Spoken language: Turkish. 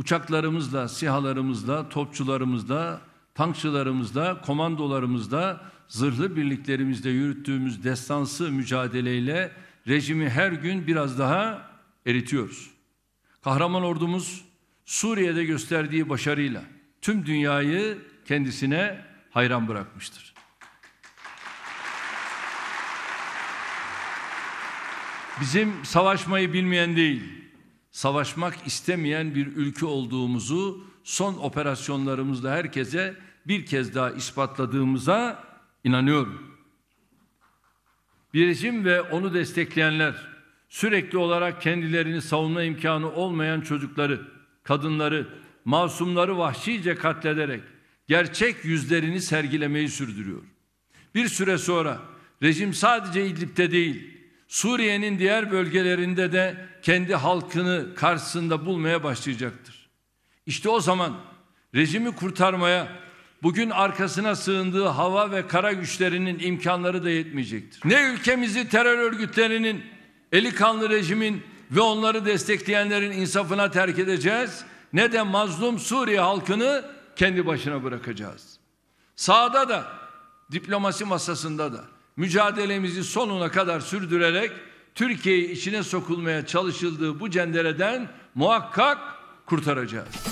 uçaklarımızla, sihalarımızla, topçularımızla, tankçılarımızla, komandolarımızla, zırhlı birliklerimizde yürüttüğümüz destansı mücadeleyle rejimi her gün biraz daha eritiyoruz. Kahraman ordumuz Suriye'de gösterdiği başarıyla tüm dünyayı kendisine hayran bırakmıştır. Bizim savaşmayı bilmeyen değil, savaşmak istemeyen bir ülke olduğumuzu son operasyonlarımızda herkese bir kez daha ispatladığımıza inanıyorum. Bir rejim ve onu destekleyenler sürekli olarak kendilerini savunma imkanı olmayan çocukları, kadınları, masumları vahşice katlederek gerçek yüzlerini sergilemeyi sürdürüyor. Bir süre sonra rejim sadece İdlib'de değil, Suriye'nin diğer bölgelerinde de kendi halkını karşısında bulmaya başlayacaktır. İşte o zaman rejimi kurtarmaya bugün arkasına sığındığı hava ve kara güçlerinin imkanları da yetmeyecektir. Ne ülkemizi terör örgütlerinin, eli kanlı rejimin ve onları destekleyenlerin insafına terk edeceğiz ne de mazlum Suriye halkını kendi başına bırakacağız. Sağda da diplomasi masasında da mücadelemizi sonuna kadar sürdürerek Türkiye'yi içine sokulmaya çalışıldığı bu cendereden muhakkak kurtaracağız.